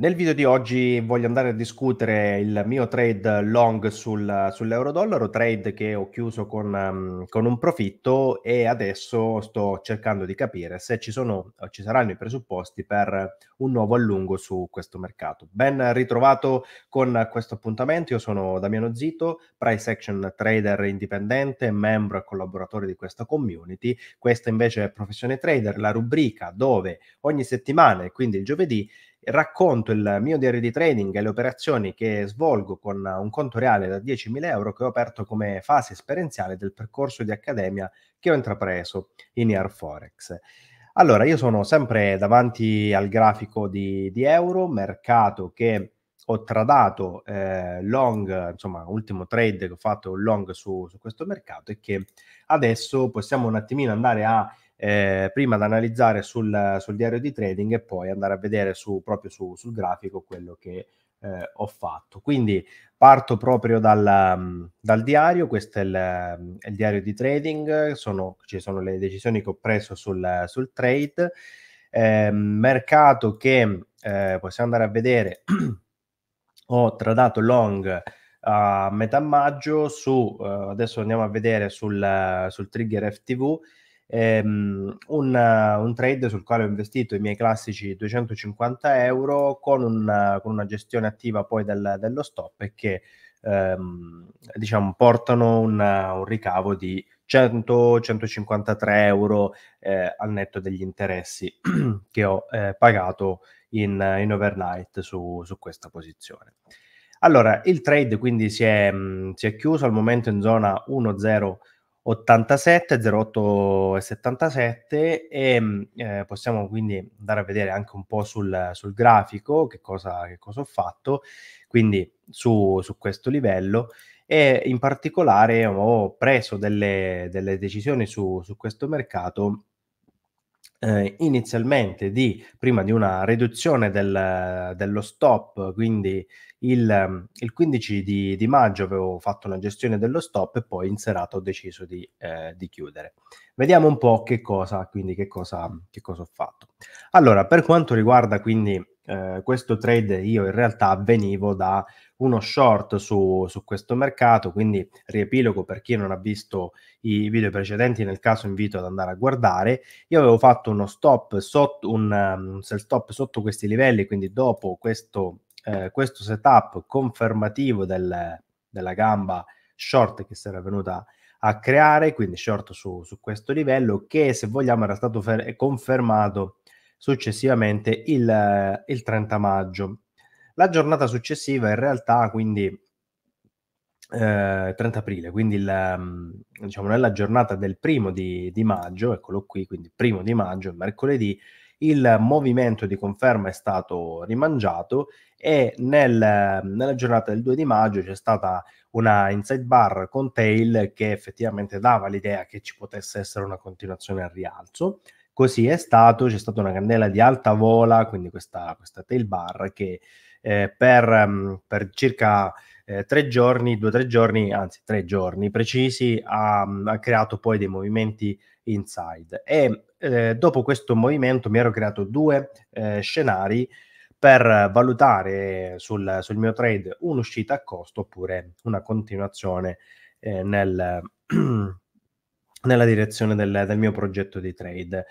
Nel video di oggi voglio andare a discutere il mio trade long sul, sull'euro-dollaro, trade che ho chiuso con, um, con, un profitto e adesso sto cercando di capire se ci, sono, ci saranno i presupposti per un nuovo allungo su questo mercato. Ben ritrovato con questo appuntamento, io sono Damiano Zito, price action trader indipendente, membro e collaboratore di questa community. Questa invece è Professione Trader, la rubrica dove ogni settimana, quindi il giovedì, racconto il mio diario di trading e le operazioni che svolgo con un conto reale da 10.000 euro che ho aperto come fase esperienziale del percorso di accademia che ho intrapreso in IR Forex. Allora, io sono sempre davanti al grafico di, di euro, mercato che ho tradato eh, long, insomma, ultimo trade che ho fatto long su, su questo mercato e che adesso possiamo un attimino andare a eh, prima ad analizzare sul, sul, diario di trading e poi andare a vedere su, proprio su, sul grafico quello che eh, ho fatto. Quindi parto proprio dal, mm, dal diario, questo è il, mm, il diario di trading, sono, ci sono le decisioni che ho preso sul, sul trade, eh, mercato che eh, possiamo andare a vedere, ho tradato long a metà maggio su, eh, adesso andiamo a vedere sul, sul trigger FTV, ehm, un, un, trade sul quale ho investito i miei classici 250 euro con una, con una gestione attiva poi del, dello stop e che ehm, diciamo, portano una, un ricavo di 100-153 euro eh, al netto degli interessi che ho eh, pagato in, in overnight su, su, questa posizione. Allora, il trade quindi si è, mh, si è chiuso al momento in zona 1-0. 87 08 e 77 e mm, eh, possiamo quindi andare a vedere anche un po' sul, sul grafico che cosa, che cosa, ho fatto quindi su, su, questo livello e in particolare ho preso delle, delle decisioni su, su questo mercato eh, inizialmente di, prima di una riduzione del, dello stop, quindi il, il 15 di, di, maggio avevo fatto una gestione dello stop e poi in serata ho deciso di, eh, di chiudere. Vediamo un po' che cosa, quindi che cosa, che cosa ho fatto. Allora, per quanto riguarda quindi eh, questo trade io in realtà venivo da uno short su, su, questo mercato, quindi riepilogo per chi non ha visto i video precedenti, nel caso invito ad andare a guardare. Io avevo fatto uno stop sotto, un, um, un sell stop sotto questi livelli, quindi dopo questo, eh, questo setup confermativo del, della gamba short che si era venuta a creare, quindi short su, su questo livello che se vogliamo era stato fer- confermato successivamente il, eh, il 30 maggio. La giornata successiva in realtà quindi eh, 30 aprile, quindi il, mm, diciamo nella giornata del primo di, di, maggio, eccolo qui, quindi primo di maggio, mercoledì, il movimento di conferma è stato rimangiato e nel, nella giornata del 2 di maggio c'è stata una inside bar con tail che effettivamente dava l'idea che ci potesse essere una continuazione al rialzo. Così è stato, c'è stata una candela di alta vola, quindi questa, questa tail bar che eh, per, mm, per, circa eh, tre giorni, due o tre giorni, anzi tre giorni precisi, ha, mm, ha creato poi dei movimenti inside. E eh, dopo questo movimento mi ero creato due eh, scenari per valutare sul, sul mio trade un'uscita a costo oppure una continuazione eh, nel, nella direzione del, del mio progetto di trade.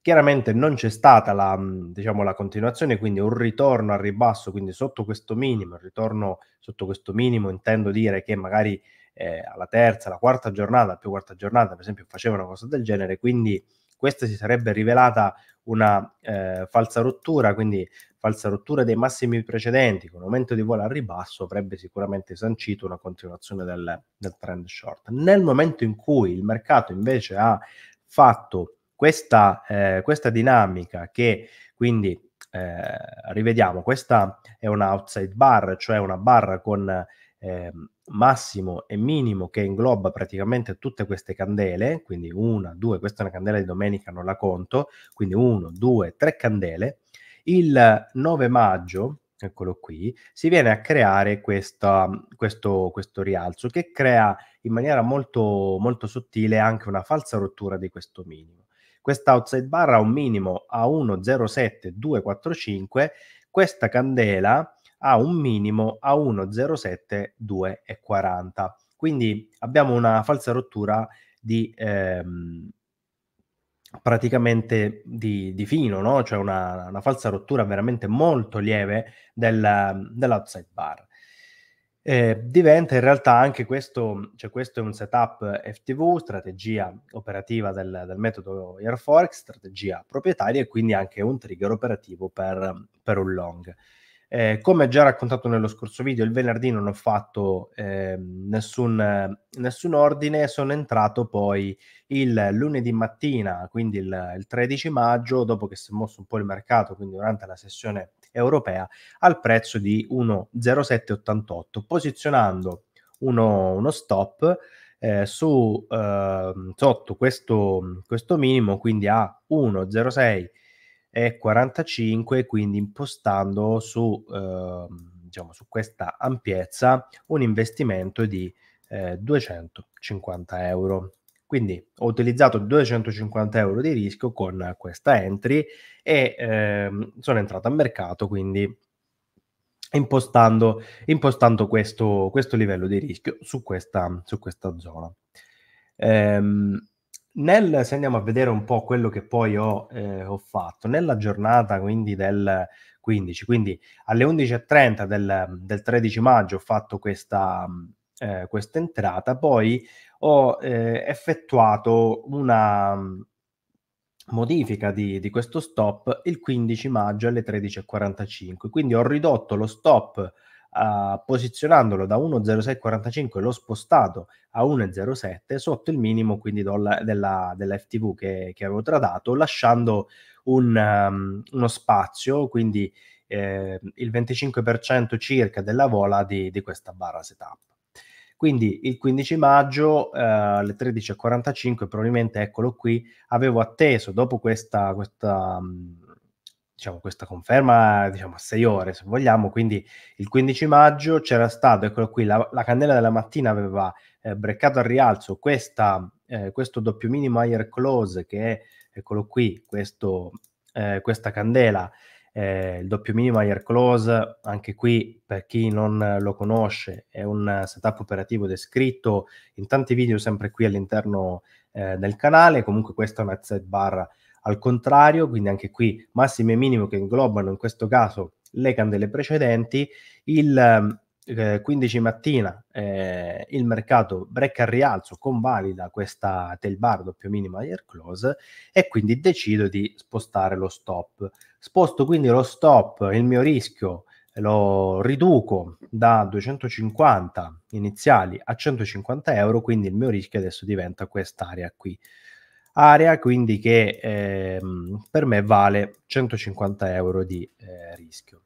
Chiaramente non c'è stata la, diciamo, la, continuazione, quindi un ritorno al ribasso, quindi sotto questo minimo, il ritorno sotto questo minimo intendo dire che magari eh, alla terza, alla quarta giornata, più quarta giornata per esempio faceva una cosa del genere, quindi questa si sarebbe rivelata una eh, falsa rottura, quindi falsa rottura dei massimi precedenti con aumento di volo al ribasso avrebbe sicuramente sancito una continuazione del, del trend short. Nel momento in cui il mercato invece ha fatto questa, eh, questa dinamica che quindi eh, rivediamo, questa è una outside bar, cioè una barra con eh, massimo e minimo che ingloba praticamente tutte queste candele, quindi una, due, questa è una candela di domenica, non la conto, quindi uno, due, tre candele. Il 9 maggio, eccolo qui, si viene a creare questa, questo, questo, rialzo che crea in maniera molto, molto sottile anche una falsa rottura di questo minimo. Questa outside bar ha un minimo a 1,07245, questa candela ha un minimo a 1,072,40. Quindi abbiamo una falsa rottura di ehm, praticamente di, di, fino, no? cioè una, una, falsa rottura veramente molto lieve del, dell'outside bar. Eh, diventa in realtà anche questo, cioè questo è un setup FTV, strategia operativa del, del metodo Airforex, strategia proprietaria e quindi anche un trigger operativo per, per un long. Eh, come già raccontato nello scorso video, il venerdì non ho fatto eh, nessun, nessun, ordine, sono entrato poi il lunedì mattina, quindi il, il 13 maggio, dopo che si è mosso un po' il mercato, quindi durante la sessione europea, al prezzo di 1,0788, posizionando uno, uno stop eh, su, ehm, sotto questo, questo minimo, quindi a 1,0688 e 45, quindi impostando su, eh, diciamo, su questa ampiezza un investimento di eh, 250 euro. Quindi ho utilizzato 250 euro di rischio con questa entry e ehm, sono entrato a mercato, quindi impostando, impostando questo, questo, livello di rischio su questa, su questa zona. Ehm, nel, se andiamo a vedere un po' quello che poi ho, eh, ho fatto, nella giornata quindi del 15, quindi alle 11.30 del, del 13 maggio ho fatto questa, eh, questa entrata, poi ho eh, effettuato una mm, modifica di, di, questo stop il 15 maggio alle 13.45, quindi ho ridotto lo stop posizionandolo da 1,0645 l'ho spostato a 1,07 sotto il minimo quindi della, della, FTV che, che, avevo tradato, lasciando un, um, uno spazio, quindi eh, il 25% circa della vola di, di questa barra setup. Quindi il 15 maggio eh, alle 13.45, probabilmente eccolo qui, avevo atteso dopo questa, questa mh, diciamo, questa conferma diciamo, a sei ore, se vogliamo, quindi il 15 maggio c'era stato, eccolo qui, la, la candela della mattina aveva eh, breccato al rialzo questa, eh, questo doppio minimo higher close che è, eccolo qui, questo, eh, questa candela, eh, il doppio minimo higher close, anche qui per chi non lo conosce, è un setup operativo descritto in tanti video sempre qui all'interno eh, del canale, comunque questa è una set barra, al contrario, quindi anche qui massimo e minimo che inglobano in questo caso le candele precedenti, il eh, 15 mattina eh, il mercato break al rialzo, convalida questa tail bar doppio minima air close e quindi decido di spostare lo stop. Sposto quindi lo stop, il mio rischio lo riduco da 250 iniziali a 150 euro, quindi il mio rischio adesso diventa quest'area qui area, quindi che ehm, per me vale 150 euro di eh, rischio.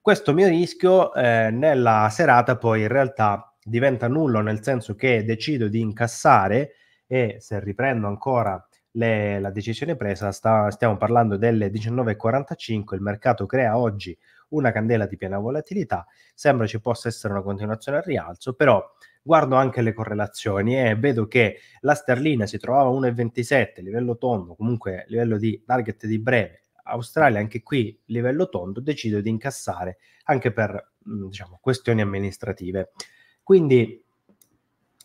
Questo mio rischio eh, nella serata poi in realtà diventa nullo nel senso che decido di incassare e se riprendo ancora le, la decisione presa sta, stiamo parlando delle 19.45, il mercato crea oggi una candela di piena volatilità, sembra ci possa essere una continuazione al rialzo, però guardo anche le correlazioni e vedo che la sterlina si trovava a 1,27 livello tondo, comunque livello di target di breve, Australia anche qui livello tondo, decido di incassare anche per mm, diciamo, questioni amministrative. Quindi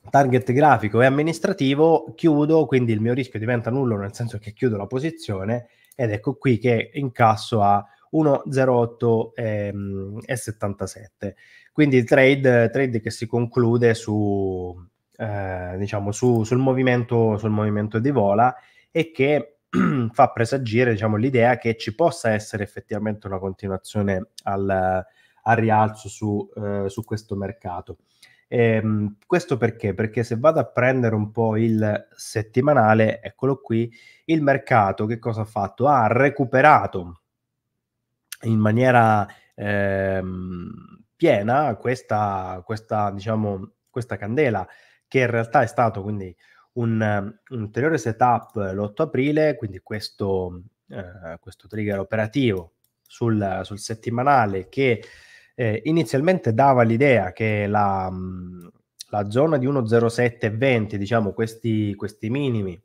target grafico e amministrativo chiudo, quindi il mio rischio diventa nullo nel senso che chiudo la posizione ed ecco qui che incasso a 1,08 ehm, e, 77. Quindi trade, trade che si conclude su, eh, diciamo, su, sul, movimento, sul movimento di vola e che fa presagire diciamo, l'idea che ci possa essere effettivamente una continuazione al, al rialzo su, eh, su, questo mercato. E, ehm, questo perché? Perché se vado a prendere un po' il settimanale, eccolo qui, il mercato che cosa ha fatto? Ha recuperato in maniera ehm, piena questa, questa, diciamo, questa candela, che in realtà è stato quindi un, un ulteriore setup l'8 aprile, quindi questo, eh, questo trigger operativo sul, sul settimanale che eh, inizialmente dava l'idea che la, la zona di 1,0720, diciamo questi, questi minimi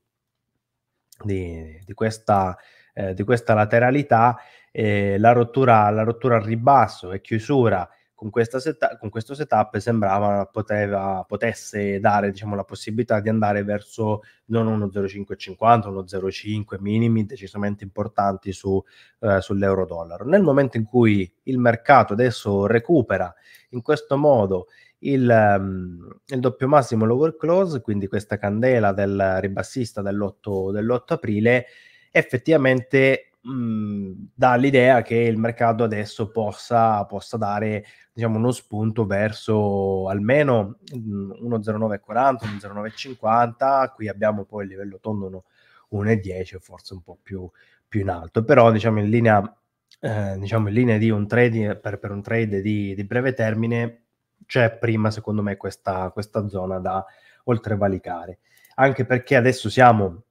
di, di, questa, eh, di questa lateralità, eh, la, rottura, la rottura al ribasso e chiusura con, seta- con, questo setup sembrava poteva, potesse dare diciamo, la possibilità di andare verso non uno 0,550, uno 0,5 minimi decisamente importanti su, eh, sull'euro dollaro. Nel momento in cui il mercato adesso recupera in questo modo il, um, il doppio massimo lower close, quindi questa candela del ribassista dell'8, dell'8 aprile, effettivamente mh, dà l'idea che il mercato adesso possa, possa dare diciamo, uno spunto verso almeno 1,0940, 1,0950, qui abbiamo poi il livello tondo 1,10 forse un po' più, più, in alto, però diciamo in linea, eh, diciamo, in linea di un trade, per, per un trade di, di breve termine c'è prima secondo me questa, questa zona da oltrevalicare, anche perché adesso siamo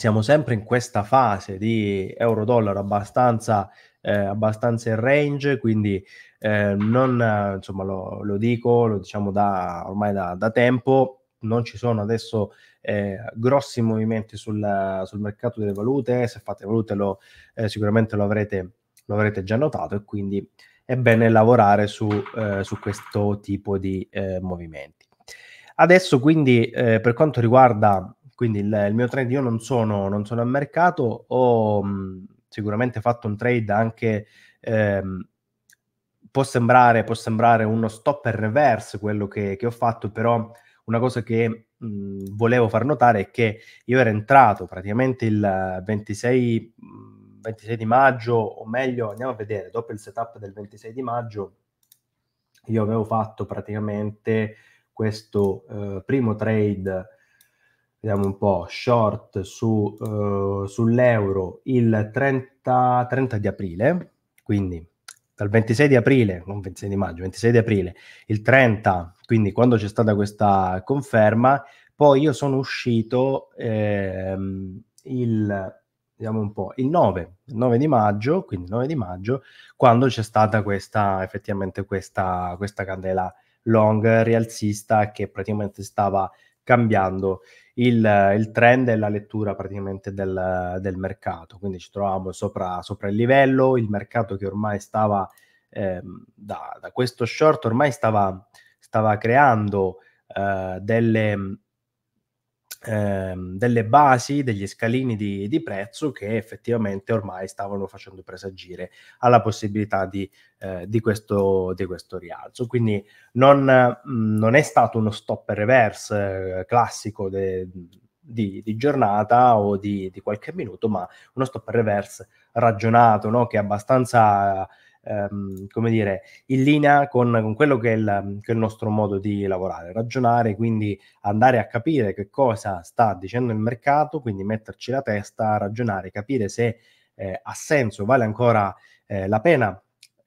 siamo sempre in questa fase di euro-dollaro abbastanza, eh, abbastanza in range, quindi eh, non, insomma, lo, lo, dico, lo diciamo da, ormai da, da tempo, non ci sono adesso eh, grossi movimenti sul, sul, mercato delle valute, se fate valute lo, eh, sicuramente lo avrete, lo avrete, già notato e quindi è bene lavorare su, eh, su questo tipo di eh, movimenti. Adesso quindi per quanto riguarda quindi il, il mio trade io non sono, non sono a mercato, ho mh, mm, sicuramente fatto un trade anche... Ehm, può sembrare, può sembrare uno stop e reverse quello che, che ho fatto, però una cosa che mh, mm, volevo far notare è che io ero entrato praticamente il 26, 26 mm, di maggio, o meglio, andiamo a vedere, dopo il setup del 26 di maggio, io avevo fatto praticamente questo eh, primo trade vediamo un po', short su, uh, sull'euro il 30, 30 di aprile, quindi dal 26 di aprile, non 26 di maggio, 26 di aprile, il 30, quindi quando c'è stata questa conferma, poi io sono uscito ehm, il, vediamo un po', il 9, 9 di maggio, quindi 9 di maggio, quando c'è stata questa, effettivamente questa, questa candela long rialzista che praticamente stava cambiando il, il trend e la lettura praticamente del, del mercato. Quindi ci trovavamo sopra, sopra, il livello, il mercato che ormai stava eh, da, da, questo short, ormai stava, stava creando eh, delle ehm, delle basi, degli scalini di, di, prezzo che effettivamente ormai stavano facendo presagire alla possibilità di, eh, di, questo, di questo, rialzo. Quindi non, mm, non, è stato uno stop reverse eh, classico de, di, di, giornata o di, di, qualche minuto, ma uno stop reverse ragionato, no? che è abbastanza ehm, come dire, in linea con, con quello che è, il, che è, il, nostro modo di lavorare, ragionare, quindi andare a capire che cosa sta dicendo il mercato, quindi metterci la testa, ragionare, capire se eh, ha senso, vale ancora eh, la pena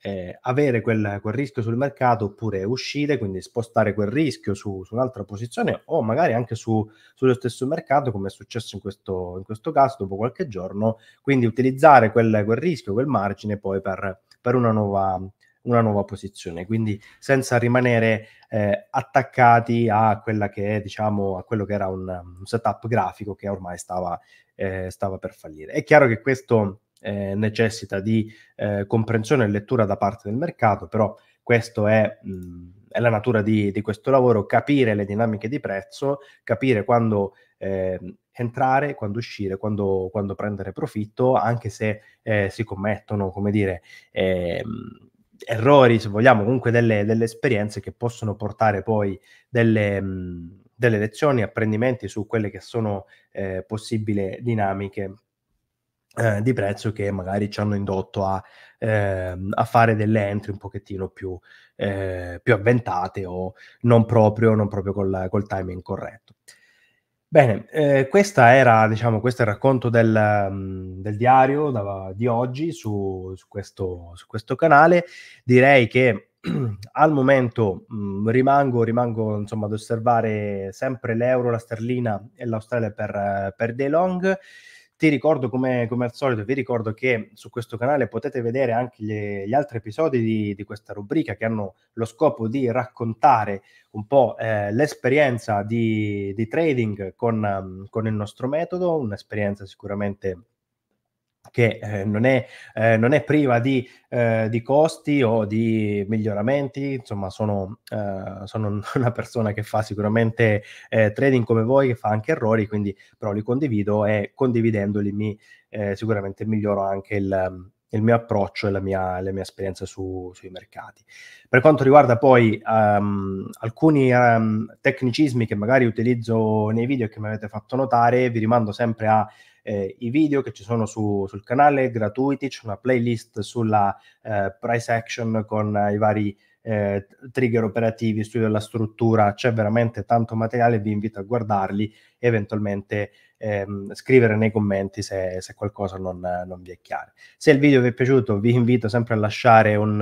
eh, avere quel, quel, rischio sul mercato oppure uscire, quindi spostare quel rischio su, su un'altra posizione o magari anche su, sullo stesso mercato, come è successo in questo, in questo caso dopo qualche giorno, quindi utilizzare quel, quel rischio, quel margine poi per per una nuova, una nuova posizione, quindi senza rimanere eh, attaccati a, quella che, diciamo, a quello che era un, un setup grafico che ormai stava, eh, stava per fallire. È chiaro che questo eh, necessita di eh, comprensione e lettura da parte del mercato, però questo è... Mh, mm, è la natura di, di, questo lavoro, capire le dinamiche di prezzo, capire quando eh, entrare, quando uscire, quando, quando, prendere profitto, anche se eh, si commettono, come dire, eh, errori, se vogliamo, comunque delle, delle, esperienze che possono portare poi delle, mm, delle lezioni, apprendimenti su quelle che sono eh, possibili dinamiche eh, di prezzo che magari ci hanno indotto a, ehm, a fare delle entry un pochettino più, eh, più avventate o non proprio, non proprio col, col timing corretto. Bene, eh, questa era, diciamo, questo è il racconto del, mm, del diario da, di oggi su, su, questo, su, questo, canale. Direi che al momento mh, mm, rimango, rimango insomma, ad osservare sempre l'euro, la sterlina e l'Australia per, per De Long. Ti ricordo come, come, al solito, vi ricordo che su questo canale potete vedere anche gli, gli altri episodi di, di, questa rubrica che hanno lo scopo di raccontare un po' eh, l'esperienza di, di trading con, con il nostro metodo, un'esperienza sicuramente che eh, non, è, eh, non, è, priva di, eh, di, costi o di miglioramenti, insomma sono, eh, sono una persona che fa sicuramente eh, trading come voi, che fa anche errori, quindi però li condivido e condividendoli mi, eh, sicuramente miglioro anche il, il mio approccio e la mia, la mia esperienza su, sui mercati. Per quanto riguarda poi um, alcuni um, tecnicismi che magari utilizzo nei video e che mi avete fatto notare, vi rimando sempre a eh, i video che ci sono su, sul canale gratuiti, c'è una playlist sulla eh, price action con i vari eh, trigger operativi, studio della struttura, c'è veramente tanto materiale, vi invito a guardarli e eventualmente ehm, scrivere nei commenti se, se qualcosa non, non, vi è chiaro. Se il video vi è piaciuto vi invito sempre a lasciare un,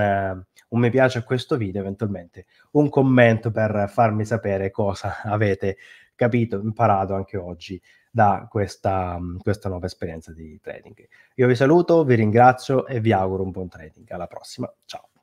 un, mi piace a questo video, eventualmente un commento per farmi sapere cosa avete capito, imparato anche oggi da questa, mm, questa nuova esperienza di trading. Io vi saluto, vi ringrazio e vi auguro un buon trading. Alla prossima, ciao.